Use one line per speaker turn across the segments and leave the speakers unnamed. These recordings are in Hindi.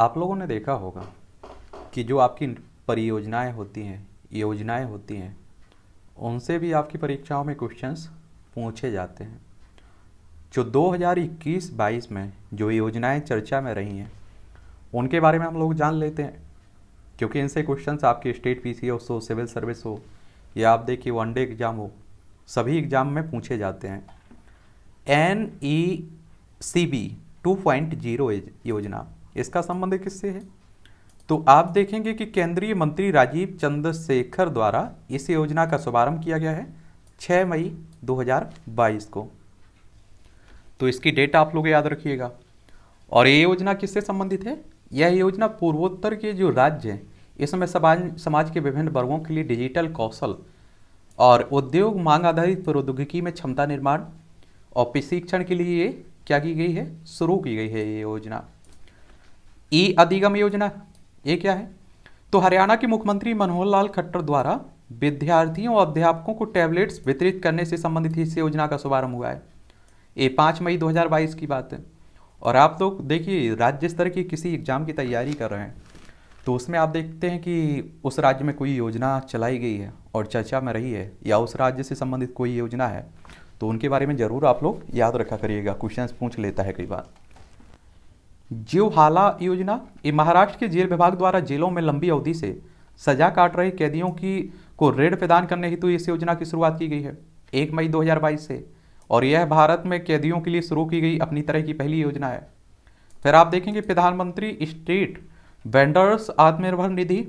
आप लोगों ने देखा होगा कि जो आपकी परियोजनाएं होती हैं योजनाएं होती हैं उनसे भी आपकी परीक्षाओं में क्वेश्चंस पूछे जाते हैं जो 2021-22 में जो योजनाएं चर्चा में रही हैं उनके बारे में हम लोग जान लेते हैं क्योंकि इनसे क्वेश्चन आपके स्टेट पी हो सिविल सर्विस हो या आप देखिए वन डे एग्ज़ाम हो सभी एग्ज़ाम में पूछे जाते हैं N E C B two point zero योजना इसका संबंध किससे है तो आप देखेंगे कि केंद्रीय मंत्री राजीव चंद्रशेखर द्वारा इस योजना का शुभारंभ किया गया है 6 मई 2022 को तो इसकी डेट आप लोग याद रखिएगा और ये योजना किससे संबंधित है यह योजना पूर्वोत्तर के जो राज्य हैं इसमें समाज समाज के विभिन्न वर्गों के लिए डिजिटल कौशल और उद्योग मांग आधारित प्रौद्योगिकी में क्षमता निर्माण और प्रशिक्षण के लिए क्या की गई है शुरू की गई है ये योजना ई अधिगम योजना ये क्या है तो हरियाणा के मुख्यमंत्री मनोहर लाल खट्टर द्वारा विद्यार्थियों और अध्यापकों को टैबलेट्स वितरित करने से संबंधित इस योजना का शुभारंभ हुआ है ये पाँच मई 2022 की बात है और आप लोग तो देखिए राज्य स्तर की किसी एग्ज़ाम की तैयारी कर रहे हैं तो उसमें आप देखते हैं कि उस राज्य में कोई योजना चलाई गई है और चर्चा में रही है या उस राज्य से संबंधित कोई योजना है तो उनके बारे में ज़रूर आप लोग याद रखा करिएगा क्वेश्चन पूछ लेता है कई बार जीवहाला योजना ये महाराष्ट्र के जेल विभाग द्वारा जेलों में लंबी अवधि से सजा काट रहे कैदियों की को ऋण प्रदान करने हेतु इस योजना की शुरुआत की गई है एक मई 2022 से और यह भारत में कैदियों के लिए शुरू की गई अपनी तरह की पहली योजना है फिर आप देखेंगे प्रधानमंत्री स्टेट वेंडर्स आत्मनिर्भर निधि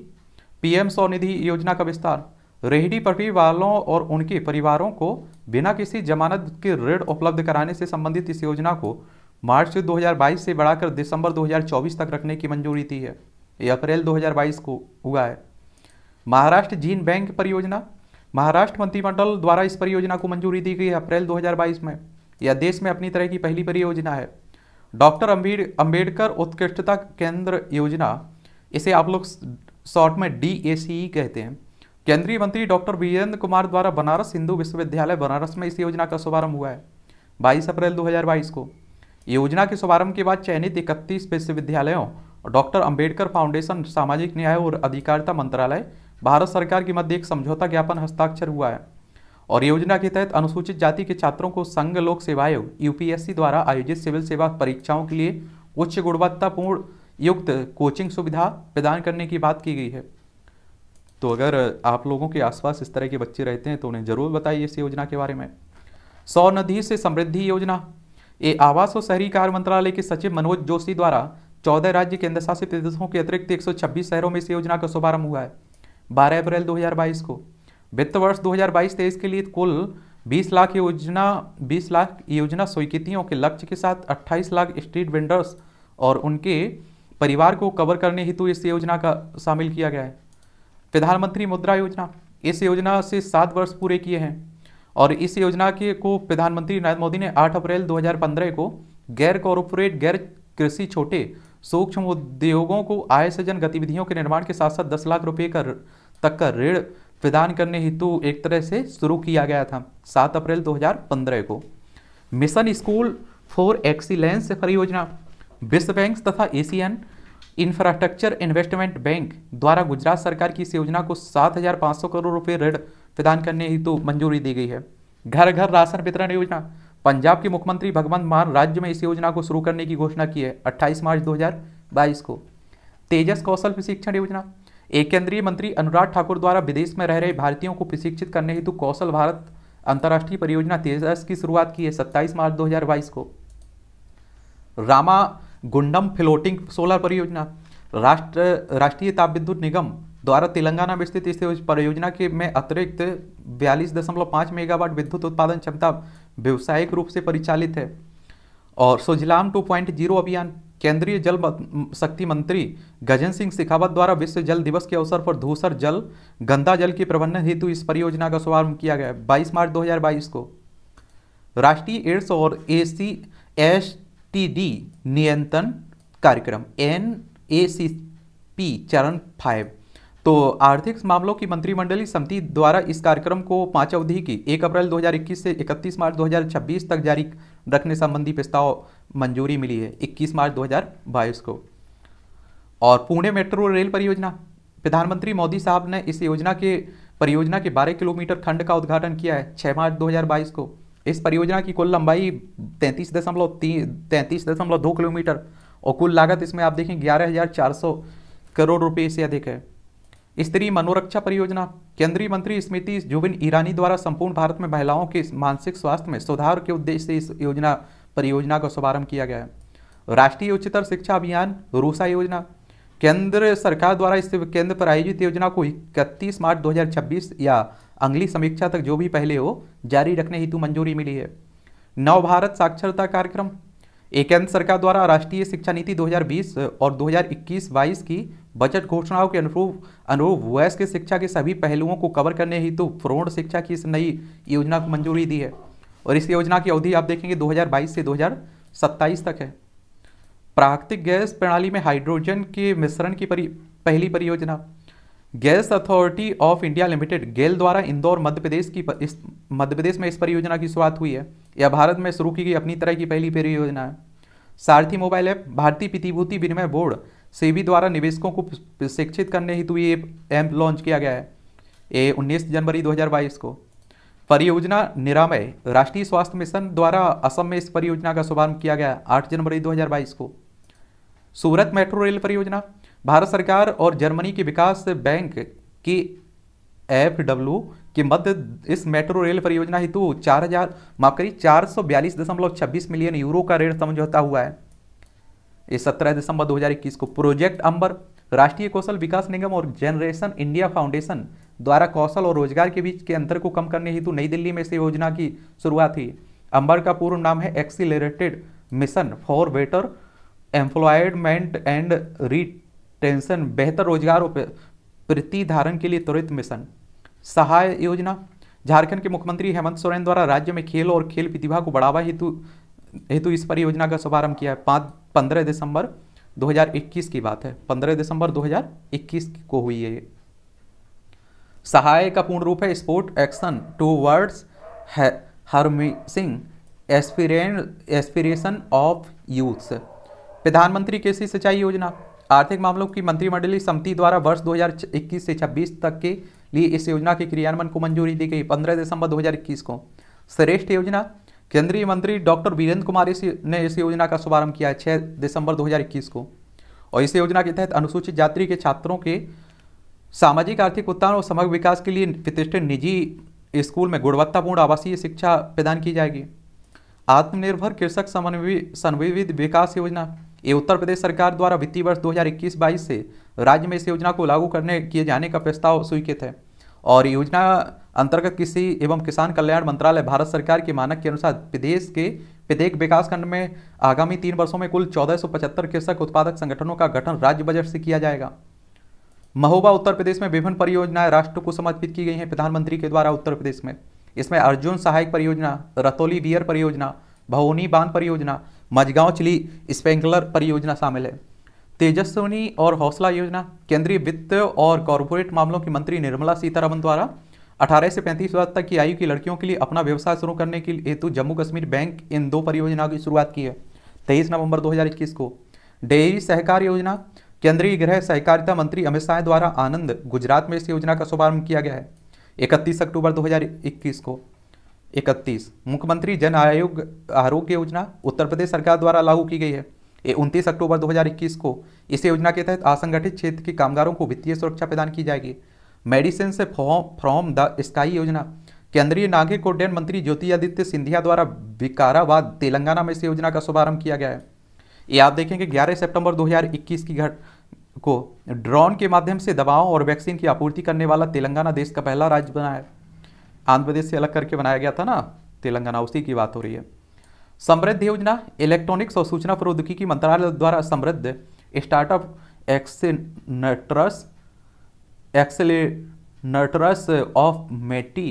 पीएम स्वनिधि योजना का विस्तार रेहड़ी पटरी वालों और उनके परिवारों को बिना किसी जमानत के ऋण उपलब्ध कराने से संबंधित इस योजना को मार्च 2022 से बढ़ाकर दिसंबर 2024 तक रखने की मंजूरी दी है ये अप्रैल 2022 को हुआ है महाराष्ट्र जीन बैंक परियोजना महाराष्ट्र मंत्रिमंडल द्वारा इस परियोजना को मंजूरी दी गई है अप्रैल 2022 में यह देश में अपनी तरह की पहली परियोजना है डॉक्टर अम्बेडकर उत्कृष्टता केंद्र योजना इसे आप लोग शॉर्ट में डी कहते हैं केंद्रीय मंत्री डॉक्टर वीरेंद्र कुमार द्वारा बनारस हिंदू विश्वविद्यालय बनारस में इस योजना का शुभारंभ हुआ है 22 अप्रैल 2022 को योजना के शुभारंभ के बाद चयनित इकतीस विश्वविद्यालयों और डॉक्टर अम्बेडकर फाउंडेशन सामाजिक न्याय और अधिकारिता मंत्रालय भारत सरकार के मध्य एक समझौता ज्ञापन हस्ताक्षर हुआ है और योजना के तहत अनुसूचित जाति के छात्रों को संघ लोक सेवा आयोग यूपीएससी द्वारा आयोजित सिविल सेवा परीक्षाओं के लिए उच्च गुणवत्तापूर्ण युक्त कोचिंग सुविधा प्रदान करने की बात की गई है तो अगर आप लोगों के आसपास इस तरह के बच्चे रहते हैं तो उन्हें जरूर बताइए इस योजना के बारे में सौ नदी से समृद्धि योजना ये आवास और शहरी कार्य मंत्रालय के सचिव मनोज जोशी द्वारा चौदह राज्य केंद्रशासित प्रदेशों के अतिरिक्त 126 शहरों में इस योजना का शुभारंभ हुआ है 12 अप्रैल 2022 को वित्त वर्ष 2022-23 के लिए कुल 20 लाख योजना 20 लाख योजना स्वीकृतियों के लक्ष्य के साथ 28 लाख स्ट्रीट वेंडर्स और उनके परिवार को कवर करने हेतु इस योजना का शामिल किया गया है प्रधानमंत्री मुद्रा योजना इस योजना से सात वर्ष पूरे किए हैं और इस योजना के को प्रधानमंत्री नरेंद्र मोदी ने 8 अप्रैल 2015 को गैर कॉरपोरेट गैर कृषि छोटे सूक्ष्म उद्योगों को आय सृजन गतिविधियों के निर्माण के साथ साथ दस लाख रुपये का तक का ऋण प्रदान करने हेतु एक तरह से शुरू किया गया था सात अप्रैल दो को मिशन स्कूल फॉर एक्सीलेंस परियोजना विश्व बैंक तथा एशियन इंफ्रास्ट्रक्चर इन्वेस्टमेंट बैंक द्वारा गुजरात सरकार की इस योजना को 7,500 करोड़ रुपए ऋण प्रदान करने हेतु तो मंजूरी दी गई है घर घर राशन वितरण योजना पंजाब के मुख्यमंत्री भगवंत मान राज्य में इस योजना को शुरू करने की घोषणा की है 28 मार्च 2022 को तेजस कौशल प्रशिक्षण योजना एक केंद्रीय मंत्री अनुराग ठाकुर द्वारा विदेश में रह रहे भारतीयों को प्रशिक्षित करने हेतु कौशल भारत अंतर्राष्ट्रीय परियोजना तेजस की शुरुआत की है 27 मार्च 2022 को रामा गुंडम फ्लोटिंग सोलर परियोजना राष्ट्र राष्ट्रीय ताप विद्युत निगम द्वारा तेलंगाना में स्थित इस परियोजना के में अतिरिक्त बयालीस दशमलव पाँच मेगावाट विद्युत उत्पादन क्षमता व्यवसायिक रूप से परिचालित है और सोजिलाम टू पॉइंट जीरो अभियान केंद्रीय जल शक्ति मंत्री गजन सिंह शेखावत द्वारा विश्व जल दिवस के अवसर पर धूसर जल गंदा जल के प्रबंधन हेतु इस परियोजना का शुभारंभ किया गया बाईस मार्च दो को राष्ट्रीय एड्स और A C S T D नियंत्रण कार्यक्रम एन ए सी पी चरण फाइव तो आर्थिक मामलों की मंत्रिमंडलीय समिति द्वारा इस कार्यक्रम को पाँच अवधि की 1 अप्रैल 2021 से 31 मार्च 2026 तक जारी रखने संबंधी प्रस्ताव मंजूरी मिली है 21 मार्च 2022 को और पुणे मेट्रो रेल परियोजना प्रधानमंत्री मोदी साहब ने इस योजना के परियोजना के 12 किलोमीटर खंड का उद्घाटन किया है छः मार्च दो को इस परियोजना की कुल लंबाई तैंतीस दशमलव तैंतीस दशमलव दो किलोमीटर और कुल लागत इसमें आप देखें ग्यारह हज़ार चार सौ करोड़ रुपये से अधिक है स्त्री मनोरक्षा परियोजना केंद्रीय मंत्री स्मृति जुबिन ईरानी द्वारा संपूर्ण भारत में महिलाओं के मानसिक स्वास्थ्य में सुधार के उद्देश्य से इस योजना परियोजना का शुभारंभ किया गया है राष्ट्रीय उच्चतर शिक्षा अभियान रूसा योजना केंद्र सरकार द्वारा इस केंद्र पर आयोजित योजना को इकतीस मार्च दो या अगली समीक्षा तक जो भी पहले हो जारी रखने हेतु मंजूरी मिली है नव भारत साक्षरता कार्यक्रम एक केंद्र सरकार द्वारा राष्ट्रीय शिक्षा नीति 2020 और 2021-22 की बजट घोषणाओं के अनुरूप अनुरूप वयस्क शिक्षा के सभी पहलुओं को कवर करने हेतु तो शिक्षा की इस नई योजना को मंजूरी दी है और इस योजना की अवधि आप देखेंगे 2022 से 2027 तक है प्राकृतिक गैस प्रणाली में हाइड्रोजन के मिश्रण की परि, पहली परियोजना gas authority of India limited GAIL द्वारा इंदौर मध्य प्रदेश की इस मध्य प्रदेश में इस परियोजना की शुरुआत हुई है यह भारत में शुरू की गई अपनी तरह की पहली परियोजना है सारथी मोबाइल ऐप भारतीय प्रतिभूति विनिमय बोर्ड सेबी द्वारा निवेशकों को शिक्षित करने हेतु ये ऐप लॉन्च किया गया है ये 19 जनवरी 2022 को परियोजना निरामय राष्ट्रीय स्वास्थ्य मिशन द्वारा असम में इस परियोजना का शुभारंभ किया गया आठ जनवरी दो को सूरत मेट्रो रेल परियोजना भारत सरकार और जर्मनी के विकास बैंक की एफ डब्ल्यू के मध्य इस मेट्रो रेल परियोजना हेतु चार हजार माफ करिए चार मिलियन यूरो का ऋण समझौता हुआ है ये 17 दिसंबर 2021 को प्रोजेक्ट अंबर राष्ट्रीय कौशल विकास निगम और जनरेशन इंडिया फाउंडेशन द्वारा कौशल और रोजगार के बीच के अंतर को कम करने हेतु नई दिल्ली में इस योजना की शुरुआत हुई अंबर का पूर्व नाम है accelerated mission for better employment and retention बेहतर रोजगार और प्रतिधारण के लिए त्वरित मिशन सहाय योजना झारखंड के मुख्यमंत्री हेमंत सोरेन द्वारा राज्य में खेल और खेल प्रतिभा को बढ़ावा हेतु हेतु इस परियोजना का शुभारंभ किया है पाँच पंद्रह दिसंबर 2021 की बात है 15 दिसंबर 2021 को हुई है सहाय का पूर्ण रूप है support action towards harnessing aspiration of youths प्रधानमंत्री कृषि सिंचाई योजना आर्थिक मामलों की मंत्रिमंडलीय समिति द्वारा वर्ष 2021 से 26 तक के लिए इस योजना के क्रियान्वयन को मंजूरी दी गई 15 दिसंबर 2021 को श्रेष्ठ योजना केंद्रीय मंत्री डॉक्टर वीरेंद्र कुमार इस ने इस योजना का शुभारंभ किया है छः दिसंबर 2021 को और इस योजना के तहत अनुसूचित जाति के छात्रों के सामाजिक आर्थिक उत्थान और समग्र विकास के लिए प्रतिष्ठित निजी स्कूल में गुणवत्तापूर्ण आवासीय शिक्षा प्रदान की जाएगी आत्मनिर्भर कृषक समन्वय समन्वित विकास योजना ये उत्तर प्रदेश सरकार द्वारा वित्तीय वर्ष 2021-22 से राज्य में इस योजना को लागू करने किए जाने का प्रस्ताव स्वीकृत है और योजना अंतर्गत कृषि एवं किसान कल्याण मंत्रालय भारत सरकार की मानक के अनुसार प्रदेश के प्रत्येक विकासखंड में आगामी तीन वर्षों में कुल चौदह सौ पचहत्तर कृषक उत्पादक संगठनों का गठन राज्य बजट से किया जाएगा महोबा उत्तर प्रदेश में विभिन्न परियोजनाएं राष्ट्र को समर्पित की गई हैं प्रधानमंत्री के द्वारा उत्तर प्रदेश में इसमें अर्जुन सहायक परियोजना रतौली बियर परियोजना भवोनी बांध परियोजना मझगांव चिली स्पेंकलर परियोजना शामिल है तेजस्वनी और हौसला योजना केंद्रीय वित्त और कॉरपोरेट मामलों की मंत्री निर्मला सीतारमन द्वारा 18 से पैंतीस वर्ष तक की आयु की लड़कियों के लिए अपना व्यवसाय शुरू करने के हेतु जम्मू कश्मीर बैंक इन दो परियोजनाओं की शुरुआत की है तेईस नवंबर दो को डेयरी सहकार योजना केंद्रीय गृह सहकारिता मंत्री अमित शाह द्वारा आनंद गुजरात में इस योजना का शुभारंभ किया गया है इकतीस अक्टूबर 2021 को इकतीस मुख्यमंत्री जन आयोग आरोग्य योजना उत्तर प्रदेश सरकार द्वारा लागू की गई है ये उनतीस अक्टूबर 2021 को इस योजना के तहत असंगठित क्षेत्र के कामगारों को वित्तीय सुरक्षा प्रदान की जाएगी मेडिसिन से फ्रॉम द स्काई योजना केंद्रीय नागरिक उड्डयन मंत्री आदित्य सिंधिया द्वारा विकाराबाद तेलंगाना में इस योजना का शुभारंभ किया गया है ये आप देखेंगे 11 सितंबर 2021 की घट को ड्रोन के माध्यम से दवाओं और वैक्सीन की आपूर्ति करने वाला तेलंगाना देश का पहला राज्य बना है आंध्र प्रदेश से अलग करके बनाया गया था ना तेलंगाना उसी की बात हो रही है समृद्ध योजना इलेक्ट्रॉनिक्स और सूचना प्रौद्योगिकी मंत्रालय द्वारा समृद्ध स्टार्टअप एक्सेनट्रस accelerators of MeitY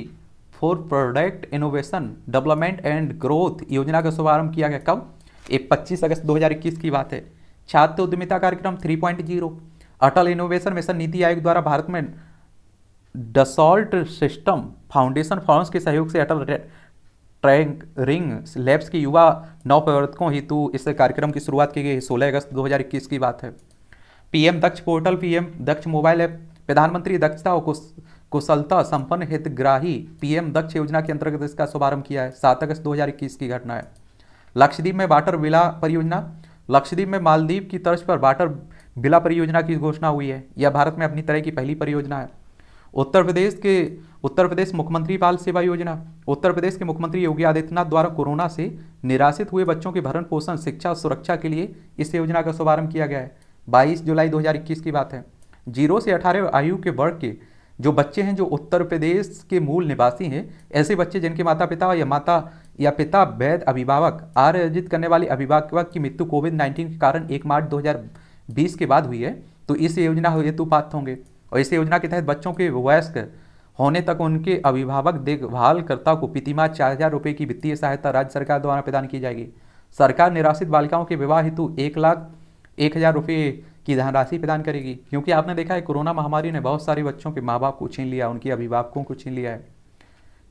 for product innovation development and growth योजना का शुभारंभ किया गया कब ये 25 अगस्त 2021 की बात है छात्र उद्यमिता कार्यक्रम 3.0 अटल इनोवेशन मिशन नीति आयोग द्वारा भारत में डसॉल्ट सिस्टम फाउंडेशन फॉर्म्स के सहयोग से अटल ट्रैंक रिंग लैब्स के युवा नवप्रवर्तकों हेतु इस कार्यक्रम की शुरुआत की गई सोलह अगस्त 2021 की बात है PM Daksh portal PM Daksh mobile app प्रधानमंत्री दक्षता और कुशलता संपन्न हितग्राही पीएम दक्ष योजना के अंतर्गत इसका शुभारंभ किया है सात अगस्त दो की घटना है लक्षद्वीप में वाटर विला परियोजना लक्षद्वीप में मालदीव की तर्ज पर वाटर विला परियोजना की घोषणा हुई है यह भारत में अपनी तरह की पहली परियोजना है उत्तर प्रदेश के उत्तर प्रदेश मुख्यमंत्री बाल सेवा योजना उत्तर प्रदेश के मुख्यमंत्री योगी आदित्यनाथ द्वारा कोरोना से निराशित हुए बच्चों के भरण पोषण शिक्षा सुरक्षा के लिए इस योजना का शुभारंभ किया गया है 22 जुलाई 2021 की बात है जीरो से अठारह आयु के वर्ग के जो बच्चे हैं जो उत्तर प्रदेश के मूल निवासी हैं ऐसे बच्चे जिनके माता पिता या माता या पिता वैध अभिभावक आर अर्जित करने वाले अभिभावक की मृत्यु कोविड नाइन्टीन के कारण एक मार्च 2020 के बाद हुई है तो इस योजना हेतु पात्र होंगे और इस योजना के तहत बच्चों के वयस्क होने तक उनके अभिभावक देखभालकर्ता को प्रतिमा चार हज़ार रुपये की वित्तीय सहायता राज्य सरकार द्वारा प्रदान की जाएगी सरकार निराश्रित बालिकाओं के विवाह हेतु एक लाख एक हज़ार रुपये की धनराशि प्रदान करेगी क्योंकि आपने देखा है कोरोना महामारी ने बहुत सारे बच्चों के माँ बाप को छीन लिया उनके अभिभावकों को छीन लिया है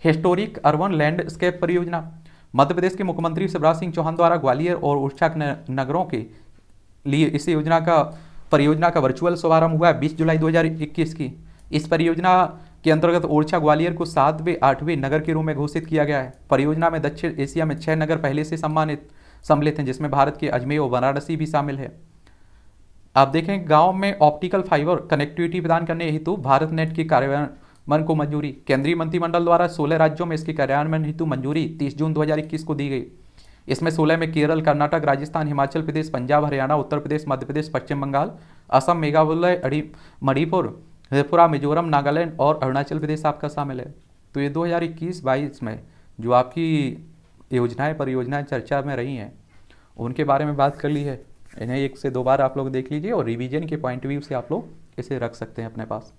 हिस्टोरिक अर्बन लैंडस्केप परियोजना मध्य प्रदेश के मुख्यमंत्री शिवराज सिंह चौहान द्वारा ग्वालियर और उर्षा नगरों के लिए इस योजना का परियोजना का वर्चुअल शुभारंभ हुआ है बीस जुलाई दो की इस परियोजना के अंतर्गत ओरछा ग्वालियर को सातवें आठवें नगर के रूप में घोषित किया गया है परियोजना में दक्षिण एशिया में छह नगर पहले से सम्मानित सम्मिलित हैं जिसमें भारत के अजमेर और वाराणसी भी शामिल है आप देखें गांव में ऑप्टिकल फाइबर कनेक्टिविटी प्रदान करने हेतु भारत नेट की कार्यान्वयन को मंजूरी केंद्रीय मंत्रिमंडल द्वारा 16 राज्यों में इसकी कार्यान्वयन हेतु मंजूरी 30 जून 2021 को दी गई इसमें 16 में केरल कर्नाटक राजस्थान हिमाचल प्रदेश पंजाब हरियाणा उत्तर प्रदेश मध्य प्रदेश पश्चिम बंगाल असम मेघालय मणिपुर त्रिपुरा मिजोरम नागालैंड और अरुणाचल प्रदेश आपका शामिल है तो ये 2021-22 में जो आपकी योजनाएं परियोजनाएं चर्चा में रही हैं उनके बारे में बात कर ली है इन्हें एक से दो बार आप लोग देख लीजिए और रिवीजन के पॉइंट ऑफ व्यू से आप लोग इसे रख सकते हैं अपने पास